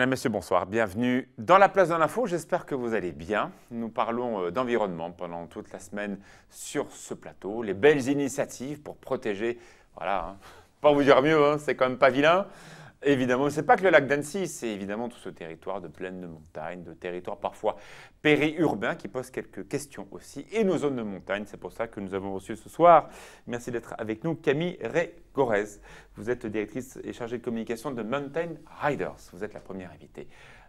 Madame, Monsieur, bonsoir. Bienvenue dans la place de l'info. J'espère que vous allez bien. Nous parlons euh, d'environnement pendant toute la semaine sur ce plateau. Les belles initiatives pour protéger. Voilà, pour hein. pas vous dire mieux, hein. c'est quand même pas vilain. Évidemment, ce n'est pas que le lac d'Annecy, c'est évidemment tout ce territoire de plaines de montagne, de territoires parfois périurbains qui posent quelques questions aussi, et nos zones de montagne. C'est pour ça que nous avons reçu ce soir, merci d'être avec nous, Camille Ray-Gorez. Vous êtes directrice et chargée de communication de Mountain Riders. Vous êtes la première invitée.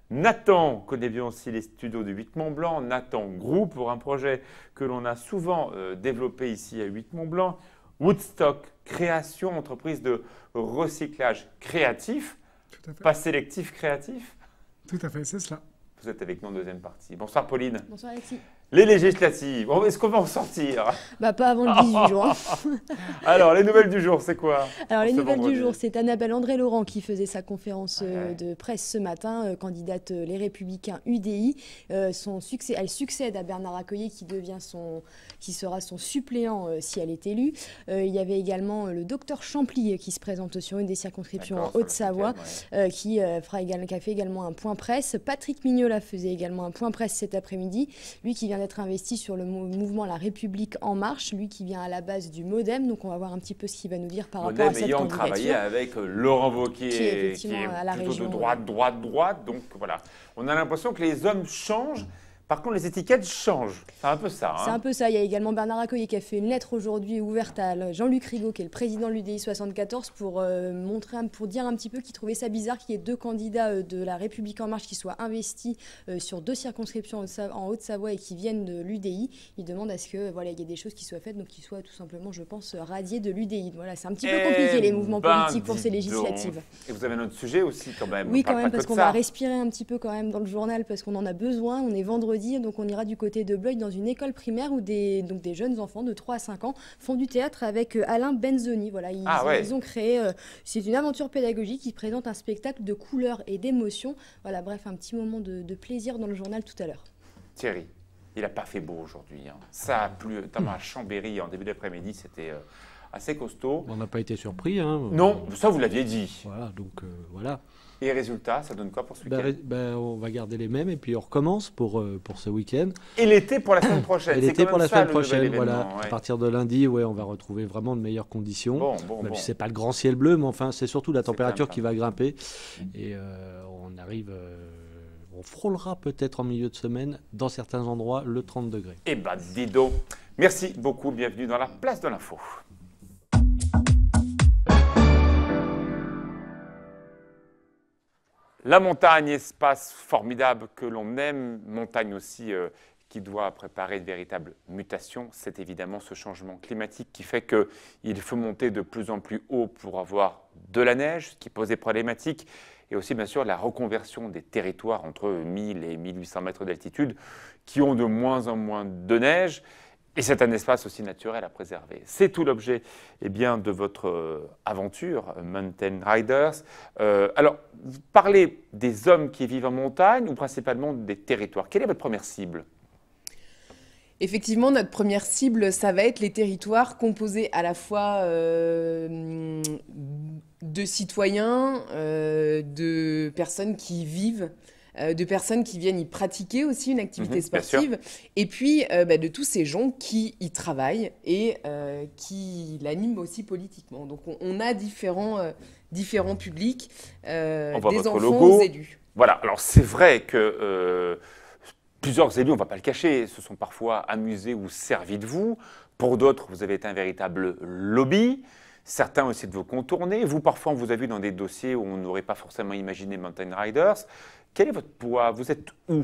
Nathan connaît bien aussi les studios de Huit-Mont-Blanc. Nathan Group pour un projet que l'on a souvent euh, développé ici à Huit-Mont-Blanc. Woodstock création, entreprise de recyclage créatif, pas sélectif, créatif. Tout à fait, c'est cela. Vous êtes avec nous en deuxième partie. Bonsoir Pauline. Bonsoir Alexis. Les législatives, est-ce qu'on va en sortir Bah pas avant le 18 juin. Alors les nouvelles du jour, c'est quoi Alors les nouvelles du jour, c'est Annabelle André Laurent qui faisait sa conférence euh, de presse ce matin, euh, candidate euh, Les Républicains UDI. son succès, elle succède à Bernard Accoyer qui devient son, qui sera son suppléant si elle est élue. il y avait également le docteur Champlier qui se présente sur une des circonscriptions en Haute-Savoie, qui fera a fait également un point presse. Patrick Mignola faisait également un point presse cet après-midi, lui qui vient être investi sur le mouvement La République En Marche, lui qui vient à la base du MoDem. Donc on va voir un petit peu ce qu'il va nous dire par rapport à cette ayant travaillé avec euh, Laurent Wauquiez, qui est, à la plutôt de droite, droite, droite. Donc voilà, on a l'impression que les hommes changent. Par contre, les étiquettes changent. C'est un peu ça. Hein. C'est un peu ça. Il y a également Bernard Accoyer qui a fait une lettre aujourd'hui ouverte à Jean-Luc Rigaud, qui est le président de l'UDI 74, pour, euh, montrer, pour dire un petit peu qu'il trouvait ça bizarre qu'il y ait deux candidats euh, de la République En Marche qui soient investis euh, sur deux circonscriptions en Haute-Savoie et qui viennent de l'UDI. Il demande à ce que voilà, il y ait des choses qui soient faites, donc qu'ils soient tout simplement, je pense, radiés de l'UDI. Voilà, c'est un petit peu eh compliqué les mouvements ben, politiques pour ces législatives. Et vous avez un autre sujet aussi quand même. Oui, quand même, parce qu'on va respirer un petit peu quand même dans le journal, parce qu'on en a besoin. On est vendredi donc on ira du côté de Bleuil dans une école primaire où des, donc des jeunes enfants de 3 à 5 ans font du théâtre avec euh, Alain Benzoni. Voilà, ils, ah ont créé, euh, c'est une aventure pédagogique qui présente un spectacle de couleurs et d'émotions. Voilà, bref, un petit moment de, plaisir dans le journal tout à l'heure. Thierry, il n'a pas fait beau aujourd'hui. Hein. Ça a plu, Dans à Chambéry en début d'après-midi, c'était euh, assez costaud. On n'a pas été surpris. Hein. Non, ça vous l'aviez dit. Voilà, donc voilà. Et résultats, ça donne quoi pour ce bah, week-end ben, On va garder les mêmes et puis on recommence pour, euh, pour ce week-end. Et l'été pour la semaine prochaine. Et l'été pour la semaine prochaine, voilà. À partir de lundi, ouais, on va retrouver vraiment de meilleures conditions. Bon, bon, bon. c'est pas le grand ciel bleu, mais enfin, c'est surtout la température qui va grimper. Mmh. Et euh, on arrive. Euh, on frôlera peut-être en milieu de semaine, dans certains endroits, le 30 degrés. Eh ben, dido. Merci beaucoup. Bienvenue dans la place de l'info. La montagne, espace formidable que l'on aime, montagne aussi euh, qui doit préparer de véritables mutations, c'est évidemment ce changement climatique qui fait qu'il faut monter de plus en plus haut pour avoir de la neige, ce qui pose des problématiques, et aussi bien sûr la reconversion des territoires entre 1000 et 1800 mètres d'altitude qui ont de moins en moins de neige. Et c'est un espace aussi naturel à préserver. C'est tout l'objet eh bien, de votre euh, aventure, Mountain Riders. Euh, alors, vous parlez des hommes qui vivent en montagne ou principalement des territoires. Quelle est votre première cible Effectivement, notre première cible, ça va être les territoires composés à la fois euh, de citoyens, de personnes qui vivent euh, de personnes qui viennent y pratiquer aussi une activité mhm, sportive, et puis euh, bah, de tous ces gens qui y travaillent et euh, qui l'animent aussi politiquement. Donc on, a différents, différents publics, des enfants logo. élus. Voilà, alors c'est vrai que plusieurs élus, on ne va pas le cacher, se sont parfois amusés ou servis de vous. Pour d'autres, vous avez été un véritable lobby. Certains ont essayé de vous contourner. Vous, parfois, on vous a vu dans des dossiers où on n'aurait pas forcément imaginé Mountain Riders. Quel est votre poids Vous êtes où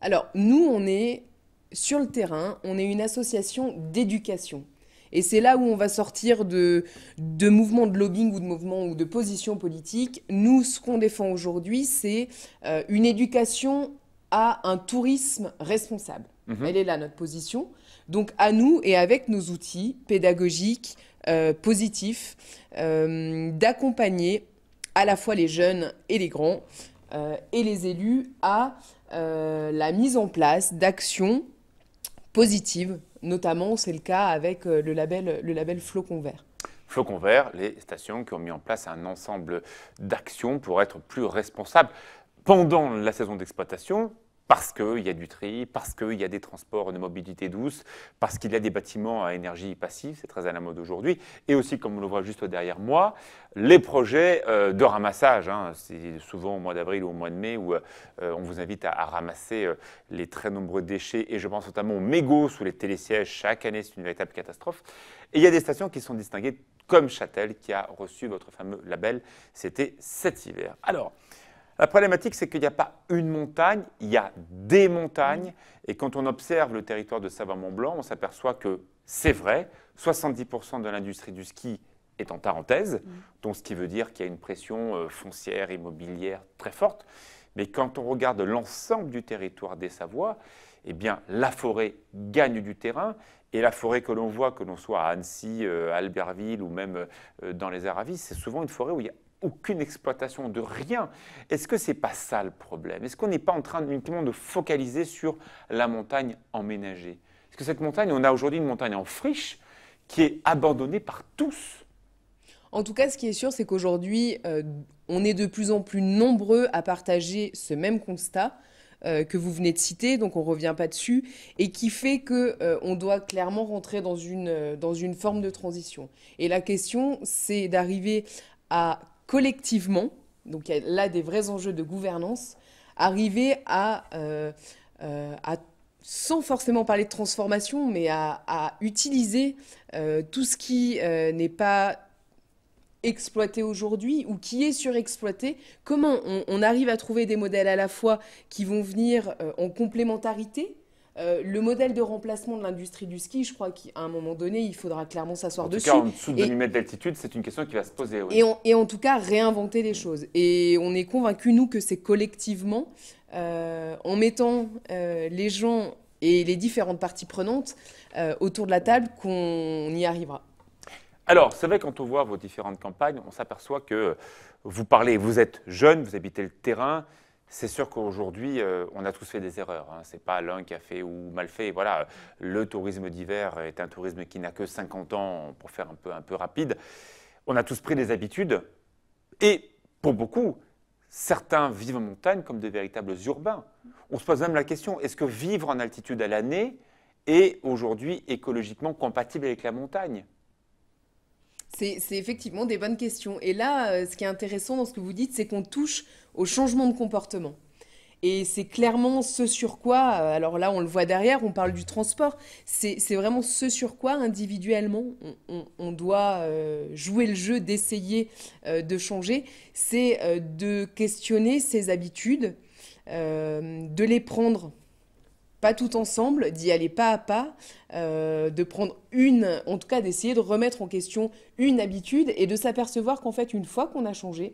Alors, nous, on est sur le terrain, on est une association d'éducation. Et c'est là où on va sortir de, de mouvements de lobbying ou de mouvements ou de positions politiques. Nous, ce qu'on défend aujourd'hui, c'est euh, une éducation à un tourisme responsable. Mhm. Elle est là, notre position. Donc à nous et avec nos outils pédagogiques, euh, positifs, euh, d'accompagner à la fois les jeunes et les grands euh, et les élus à euh, la mise en place d'actions positives, notamment c'est le cas avec euh, le label, le label Flocon Vert. Flocon Vert, les stations qui ont mis en place un ensemble d'actions pour être plus responsables pendant la saison d'exploitation parce qu'il y a du tri, parce qu'il y a des transports de mobilité douce, parce qu'il y a des bâtiments à énergie passive, c'est très à la mode aujourd'hui, et aussi, comme on le voit juste derrière moi, les projets euh, de ramassage. Hein. C'est souvent au mois d'avril ou au mois de mai où euh, euh, on vous invite à, ramasser les très nombreux déchets, et je pense notamment aux mégots sous les télésièges. Chaque année, c'est une véritable catastrophe. Et il y a des stations qui sont distinguées, comme Châtel, qui a reçu votre fameux label, c'était cet hiver. Alors, la problématique, c'est qu'il n'y a pas une montagne, il y a des montagnes. Et quand on observe le territoire de Savoie-Mont-Blanc, on s'aperçoit que c'est vrai, 70% de l'industrie du ski est en parenthèse, mm. donc ce qui veut dire qu'il y a une pression euh, foncière, immobilière très forte. Mais quand on regarde l'ensemble du territoire des Savoies, eh bien, la forêt gagne du terrain. Et la forêt que l'on voit, que l'on soit à Annecy, euh, à Albertville ou même euh, dans les Aravis, c'est souvent une forêt où il y a aucune exploitation de rien. Est-ce que c'est pas ça le problème Est-ce qu'on n'est pas en train uniquement de focaliser sur la montagne emménagée Est-ce que cette montagne, on a aujourd'hui une montagne en friche qui est abandonnée par tous en tout cas, ce qui est sûr, c'est qu'aujourd'hui, euh, on est de plus en plus nombreux à partager ce même constat euh, que vous venez de citer, donc on ne revient pas dessus, et qui fait que euh, on doit clairement rentrer dans une, dans une forme de transition. Et la question, c'est d'arriver à collectivement, donc a là des vrais enjeux de gouvernance, arriver à, euh, euh, sans forcément parler de transformation, mais à, utiliser euh, tout ce qui n'est pas exploité aujourd'hui ou qui est surexploité, comment on, arrive à trouver des modèles à la fois qui vont venir en complémentarité euh, le modèle de remplacement de l'industrie du ski, je crois qu'à un moment donné, il faudra clairement s'asseoir dessus. Cas, en dessous de 2000 mètres d'altitude, c'est une question qui va se poser. Et, en tout cas, réinventer les choses. Et on est convaincus, nous, que c'est collectivement, euh, en mettant euh, les gens et les différentes parties prenantes autour de la table, qu'on y arrivera. Alors, c'est vrai, quand on voit vos différentes campagnes, on s'aperçoit que vous parlez, vous êtes jeune, vous habitez le terrain, c'est sûr qu'aujourd'hui, euh, on a tous fait des erreurs. Hein. Ce n'est pas l'un qui a fait ou mal fait. Voilà, le tourisme d'hiver est un tourisme qui n'a que 50 ans, pour faire un peu, un peu rapide. On a tous pris des habitudes. Et pour beaucoup, certains vivent en montagne comme de véritables urbains. On se pose même la question, est-ce que vivre en altitude à l'année est aujourd'hui écologiquement compatible avec la montagne c'est effectivement des bonnes questions. Et là, euh, ce qui est intéressant dans ce que vous dites, c'est qu'on touche au changement de comportement. Et c'est clairement ce sur quoi, euh, alors là on le voit derrière, on parle du transport, c'est vraiment ce sur quoi individuellement on, doit euh, jouer le jeu d'essayer de changer, c'est de questionner ses habitudes, de les prendre pas tout ensemble, d'y aller pas à pas, euh, de prendre une, en tout cas d'essayer de remettre en question une habitude et de s'apercevoir qu'en fait, une fois qu'on a changé,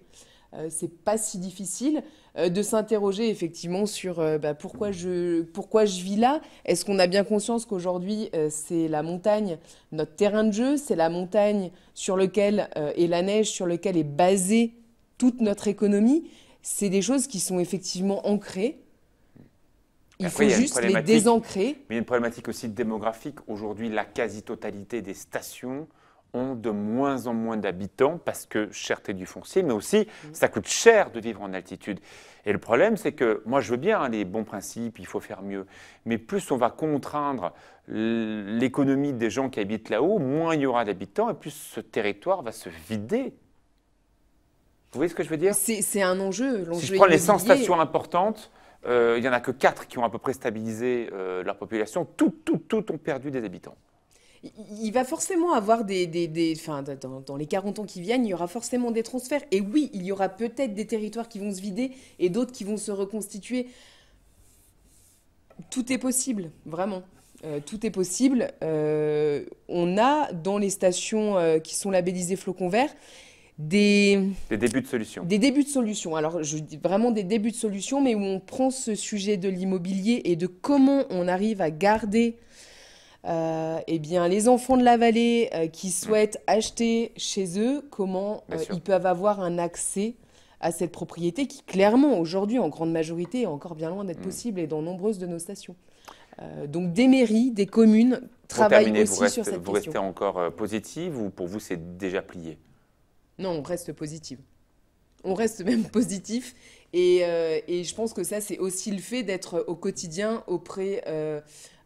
euh, c'est pas si difficile euh, de s'interroger effectivement sur bah, pourquoi, je, pourquoi je vis là. Est-ce qu'on a bien conscience qu'aujourd'hui c'est la montagne, notre terrain de jeu, c'est la montagne sur lequel est la neige, sur lequel est basée toute notre économie. C'est des choses qui sont effectivement ancrées il faut juste les désancrer. Mais il y a une problématique aussi démographique. Aujourd'hui, la quasi-totalité des stations ont de moins en moins d'habitants parce que cherté du foncier, mais aussi mm. ça coûte cher de vivre en altitude. Et le problème, c'est que moi, je veux bien hein, les bons principes, il faut faire mieux, mais plus on va contraindre l'économie des gens qui habitent là-haut, moins il y aura d'habitants et plus ce territoire va se vider. Vous voyez ce que je veux dire C'est un enjeu. Si je prends les 100 stations importantes, euh, il n'y en a que 4 qui ont à peu près stabilisé euh, leur population. Toutes, toutes, toutes ont perdu des habitants. Il va forcément avoir des... des, dans, les 40 ans qui viennent, il y aura forcément des transferts. Et oui, il y aura peut-être des territoires qui vont se vider et d'autres qui vont se reconstituer. Tout est possible, vraiment. Euh, tout est possible. on a dans les stations qui sont labellisées flocons verts, des, débuts de solutions. Des débuts de solutions. Alors, je dis vraiment des débuts de solutions, mais où on prend ce sujet de l'immobilier et de comment on arrive à garder euh, eh bien, les enfants de la vallée euh, qui mmh. souhaitent acheter chez eux, comment euh, ils peuvent avoir un accès à cette propriété qui, clairement, aujourd'hui, en grande majorité, est encore bien loin d'être mmh. possible et dans nombreuses de nos stations. donc, des mairies, des communes travaillent aussi sur cette question. Vous restez encore positive ou pour vous, c'est déjà plié non, on reste positif. On reste même positif. Euh, et, je pense que ça, c'est aussi le fait d'être au quotidien auprès, euh,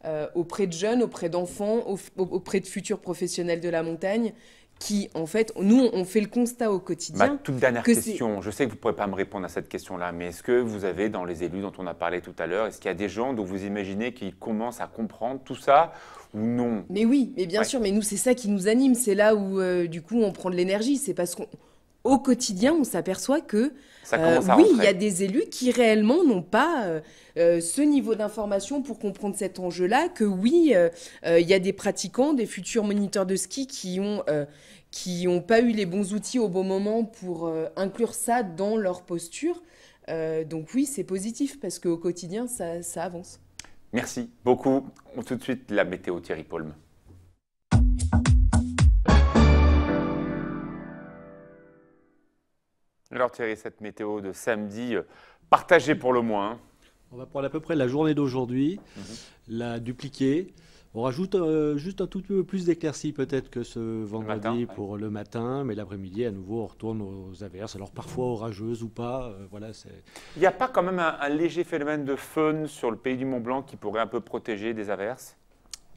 euh, auprès de jeunes, auprès d'enfants, auprès de futurs professionnels de la montagne, qui, en fait, nous, on fait le constat au quotidien. Ma toute dernière question, je sais que vous ne pourrez pas me répondre à cette question-là, mais est-ce que vous avez, dans les élus dont on a parlé tout à l'heure, est-ce qu'il y a des gens dont vous imaginez qu'ils commencent à comprendre tout ça non. Mais oui, mais bien sûr, mais nous, c'est ça qui nous anime. C'est là où, euh, du coup, on prend de l'énergie. C'est parce qu'au quotidien, on s'aperçoit que euh, oui, il y a des élus qui réellement n'ont pas euh, ce niveau d'information pour comprendre cet enjeu-là. Que oui, il y a des pratiquants, des futurs moniteurs de ski qui ont qui n'ont pas eu les bons outils au bon moment pour inclure ça dans leur posture. donc oui, c'est positif parce qu'au quotidien, ça avance. Merci beaucoup. On tout de suite la météo Thierry Paulme. Alors Thierry, cette météo de samedi, euh, partagée pour le moins. Hein. On va prendre à peu près la journée d'aujourd'hui, mhm. la dupliquer. On rajoute euh, juste un tout petit peu plus d'éclaircies peut-être que ce vendredi pour le matin, mais l'après-midi, à nouveau, on retourne aux averses. Alors parfois orageuses ou pas, euh, voilà. Il n'y a pas quand même un, léger phénomène de faune sur le pays du Mont-Blanc qui pourrait un peu protéger des averses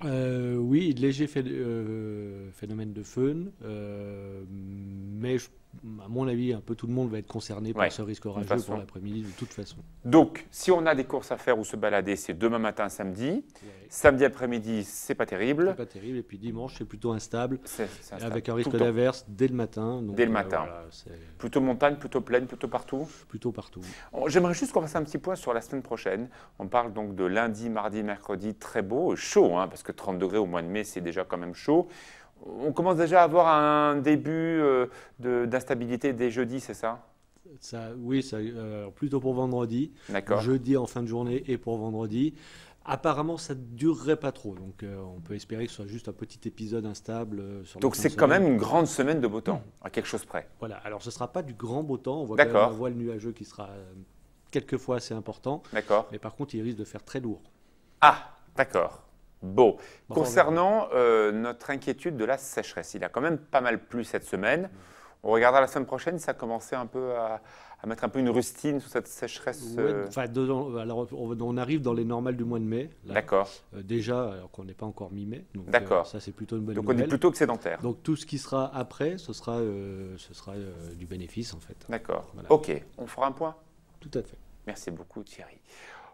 euh, oui, léger phénomène de faune, mais je à mon avis, un peu tout le monde va être concerné par ce risque orageux pour l'après-midi, de toute façon. Donc, si on a des courses à faire ou se balader, c'est demain matin, samedi. Samedi après-midi, c'est pas terrible. C'est pas terrible. Et puis dimanche, c'est plutôt instable, avec un risque d'averse dès le matin. dès le euh, matin. plutôt montagne, plutôt plaine, plutôt partout Plutôt partout. J'aimerais juste qu'on fasse un petit point sur la semaine prochaine. On parle donc de lundi, mardi, mercredi, très beau, chaud, hein, parce que 30 degrés au mois de mai, c'est déjà quand même chaud on commence déjà à avoir un début euh, d'instabilité dès jeudi, c'est ça oui, euh, plutôt pour vendredi. Jeudi en fin de journée et pour vendredi. Apparemment, ça ne durerait pas trop. Donc, euh, on peut espérer que ce soit juste un petit épisode instable. donc, c'est quand même une grande semaine de beau temps, mm. à quelque chose près. Voilà. Alors, ce ne sera pas du grand beau temps. On voit quand voile nuageux qui sera quelquefois assez important. D'accord. Mais par contre, il risque de faire très lourd. Ah, d'accord. Bon. Concernant euh, notre inquiétude de la sécheresse, il a quand même pas mal plu cette semaine. Mm. On regardera la semaine prochaine, ça commencé un peu à, mettre un peu une rustine sous cette sécheresse. Euh. on, arrive dans les normales du mois de mai. D'accord. Euh, déjà, alors qu'on n'est pas encore mi-mai. D'accord. ça, c'est plutôt une bonne nouvelle. Donc, on est plutôt excédentaire. Donc, tout ce qui sera après, ce sera, ce sera du bénéfice, en fait. D'accord. OK. On fera un point Tout à fait. Merci beaucoup, Thierry.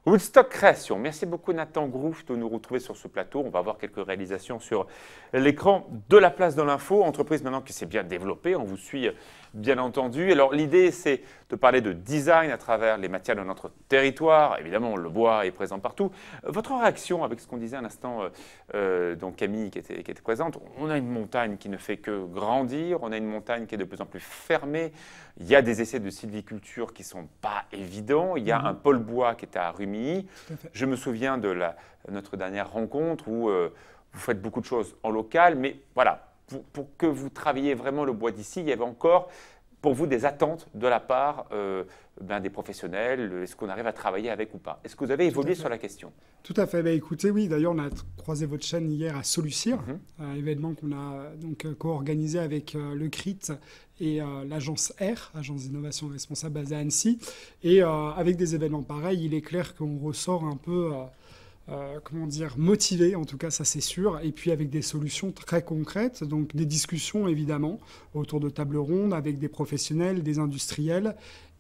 Woodstock Création. Merci beaucoup Nathan Groof de nous retrouver sur ce plateau. On va voir quelques réalisations sur l'écran de la place de l'info. Entreprise maintenant qui s'est bien développée. On vous suit bien entendu. Alors l'idée, c'est de parler de design à travers les matières de notre territoire. Évidemment, le bois est présent partout. Votre réaction avec ce qu'on disait un instant, euh, euh, donc Camille qui était, présente, on a une montagne qui ne fait que grandir, on a une montagne qui est de plus en plus fermée, il y a des essais de sylviculture qui ne sont pas évidents, il y a mm-hmm. un pôle bois qui est à Rumilly. Je me souviens de notre dernière rencontre où euh, vous faites beaucoup de choses en local, mais voilà, pour, que vous travailliez vraiment le bois d'ici, il y avait encore pour vous des attentes de la part euh, ben, des professionnels Est-ce qu'on arrive à travailler avec ou pas Est-ce que vous avez évolué sur la question Tout à fait. Ben, écoutez, oui, d'ailleurs, on a croisé votre chaîne hier à Solucir, mm-hmm. un événement qu'on a donc euh, co-organisé avec euh, le CRIT et l'agence R, agence d'innovation responsable basée à Annecy. Et avec des événements pareils, il est clair qu'on ressort un peu euh, comment dire, motivés, en tout cas, ça c'est sûr, et puis avec des solutions très concrètes, donc des discussions évidemment autour de tables rondes avec des professionnels, des industriels,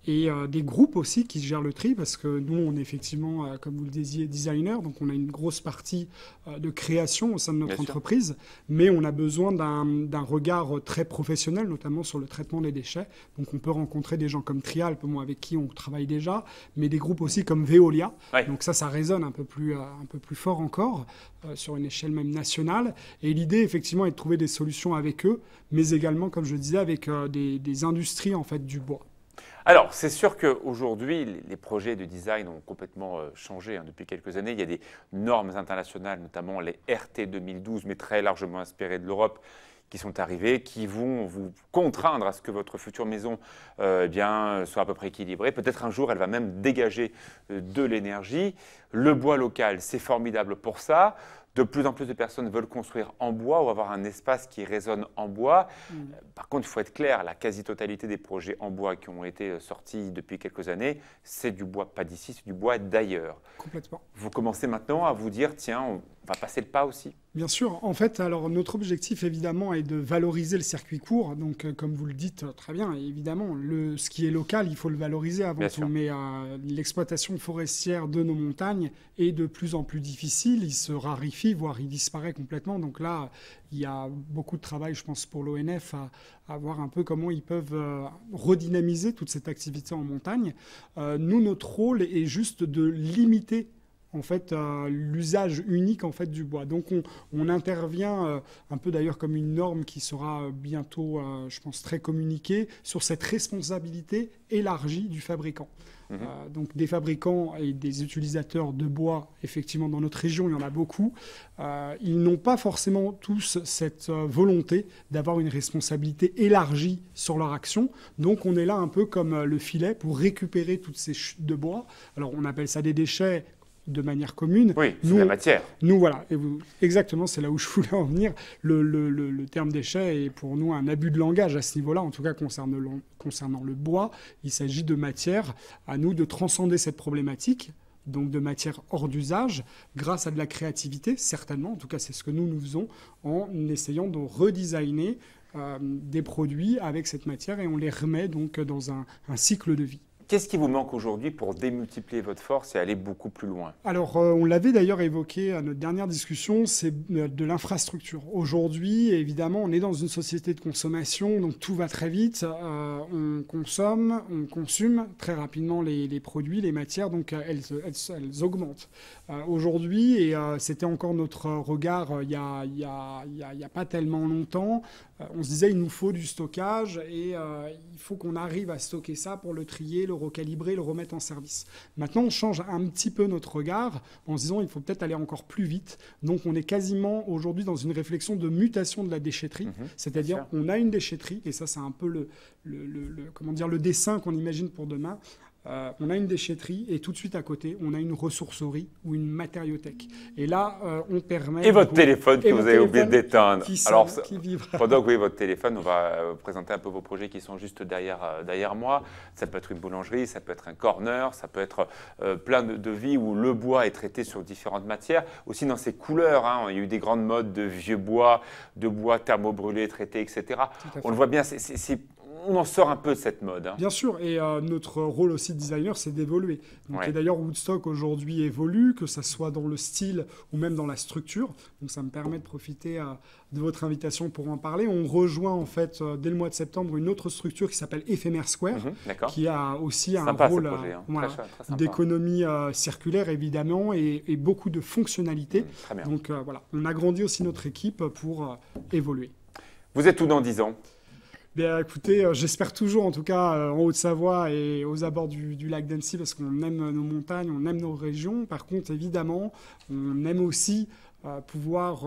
et euh, des groupes aussi qui gèrent le tri, parce que nous, on est effectivement, euh, comme vous le disiez, designer, donc on a une grosse partie euh, de création au sein de notre entreprise, mais on a besoin d'un regard très professionnel, notamment sur le traitement des déchets. Donc on peut rencontrer des gens comme Trial, moi avec qui on travaille déjà, mais des groupes aussi comme Veolia. Donc ça, ça résonne un peu plus, un peu plus fort encore, sur une échelle même nationale. Et l'idée, effectivement, est de trouver des solutions avec eux, mais également, comme je disais, avec des, des industries en fait du bois. Alors, c'est sûr qu'aujourd'hui, les projets de design ont complètement euh, changé hein. depuis quelques années. Il y a des normes internationales, notamment les RT 2012, mais très largement inspirées de l'Europe, qui sont arrivées, qui vont vous contraindre à ce que votre future maison euh, eh soit à peu près équilibrée. Peut-être un jour, elle va même dégager euh, de l'énergie. Le bois local, c'est formidable pour ça. De plus en plus de personnes veulent construire en bois ou avoir un espace qui résonne en bois. Mm. Euh, par contre, il faut être clair, la quasi-totalité des projets en bois qui ont été euh, sortis depuis quelques années, c'est du bois pas d'ici, c'est du bois d'ailleurs. Complètement. Vous commencez maintenant à vous dire, tiens, on va passer le pas aussi. Bien sûr. En fait, alors notre objectif évidemment est de valoriser le circuit court. Donc, euh, comme vous le dites euh, très bien, évidemment, ce qui est local, il faut le valoriser avant tout. Mais euh, l'exploitation forestière de nos montagnes est de plus en plus difficile. Il se rarifie, voire il disparaît complètement. Donc là, il y a beaucoup de travail, je pense, pour l'ONF à, à, voir un peu comment ils peuvent redynamiser toute cette activité en montagne. nous, notre rôle est juste de limiter en fait l'usage unique en fait du bois. Donc on, intervient euh, un peu d'ailleurs comme une norme qui sera euh, bientôt, euh, je pense, très communiquée sur cette responsabilité élargie du fabricant. Mhm. donc des fabricants et des utilisateurs de bois, effectivement, dans notre région, il y en a beaucoup. ils n'ont pas forcément tous cette volonté d'avoir une responsabilité élargie sur leur action. Donc on est là un peu comme le filet pour récupérer toutes ces chutes de bois. Alors on appelle ça des déchets, de manière commune. Oui, la matière. Nous, voilà. Et vous, exactement, c'est là où je voulais en venir. Le, terme déchet est pour nous un abus de langage à ce niveau-là, en tout cas concernant le, concernant le bois. Il s'agit de matière, à nous de transcender cette problématique donc de matière hors d'usage, grâce à de la créativité, certainement, en tout cas c'est ce que nous nous faisons, en essayant de redesigner euh, des produits avec cette matière et on les remet donc dans un cycle de vie. Qu'est-ce qui vous manque aujourd'hui pour démultiplier votre force et aller beaucoup plus loin Alors, euh, on l'avait d'ailleurs évoqué à notre dernière discussion, c'est euh, de l'infrastructure. Aujourd'hui, évidemment, on est dans une société de consommation, donc tout va très vite. Euh, on consomme, on consomme très rapidement les, produits, les matières, donc elles, augmentent. aujourd'hui, et c'était encore notre regard il n'y a, a, pas tellement longtemps, on se disait il nous faut du stockage et il faut qu'on arrive à stocker ça pour le trier, le recalibrer, le remettre en service. Maintenant, on change un petit peu notre regard en se disant il faut peut-être aller encore plus vite. Donc, on est quasiment aujourd'hui dans une réflexion de mutation de la déchetterie, mhm, c'est-à-dire on a une déchetterie et ça, c'est un peu comment dire le dessin qu'on imagine pour demain euh, on a une déchetterie et tout de suite à côté, on a une ressourcerie ou une matériothèque. Et là, euh, on permet. Et votre téléphone que vous avez oublié d'éteindre. Alors, qui vibre. pendant que vous avez votre téléphone, on va euh, vous présenter un peu vos projets qui sont juste derrière, derrière moi. Ça peut être une boulangerie, ça peut être un corner, ça peut être plein de, vie vies où le bois est traité sur différentes matières. Aussi dans ses couleurs, hein, il y a eu des grandes modes de vieux bois, de bois thermobrûlé, traité, etc. On le voit bien, c'est on en sort un peu de cette mode. Hein. Bien sûr, et euh, notre rôle aussi de designer, c'est d'évoluer. Et d'ailleurs, Woodstock aujourd'hui évolue, que ce soit dans le style ou même dans la structure. Donc ça me permet de profiter euh, de votre invitation pour en parler. On rejoint en fait, euh, dès le mois de septembre, une autre structure qui s'appelle Ephemer Square, mhm, qui a aussi un rôle hein. d'économie circulaire, évidemment, et, beaucoup de fonctionnalités. Mhm, Donc voilà, on agrandit aussi notre équipe pour évoluer. Vous êtes où dans 10 ans Bien, écoutez, euh, j'espère toujours, en tout cas, euh, en Haute-Savoie et aux abords du, lac d'Annecy, parce qu'on aime euh, nos montagnes, on aime nos régions. Par contre, évidemment, on aime aussi pouvoir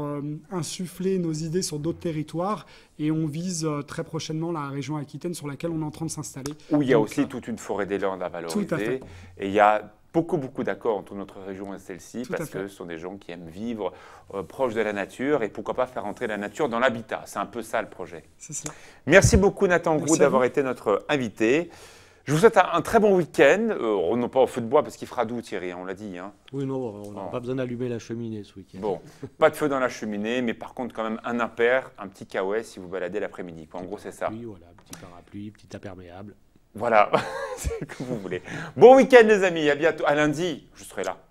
insuffler nos idées sur d'autres territoires. Et on vise très prochainement la région Aquitaine sur laquelle on est en train de s'installer. Où il y a aussi toute une forêt des Landes à valoriser. Et il y a beaucoup, beaucoup d'accord entre notre région et celle-ci, parce que ce sont des gens qui aiment vivre euh, proche de la nature et pourquoi pas faire entrer la nature dans l'habitat. C'est un peu ça le projet. Merci beaucoup Nathan d'avoir été notre invité. Je vous souhaite un, très bon week-end. Euh, on non pas au feu de bois parce qu'il fera doux, Thierry, hein, on l'a dit. Hein. Oui, non, on n'a oh. pas besoin d'allumer la cheminée ce week-end. Bon, pas de feu dans la cheminée, mais par contre, quand même, un impair, un petit kawaii si vous baladez l'après-midi. En gros, c'est ça. Oui, voilà, petit parapluie, petit imperméable. Voilà, c'est que vous voulez. Bon week-end les amis, à bientôt, à lundi, je serai là.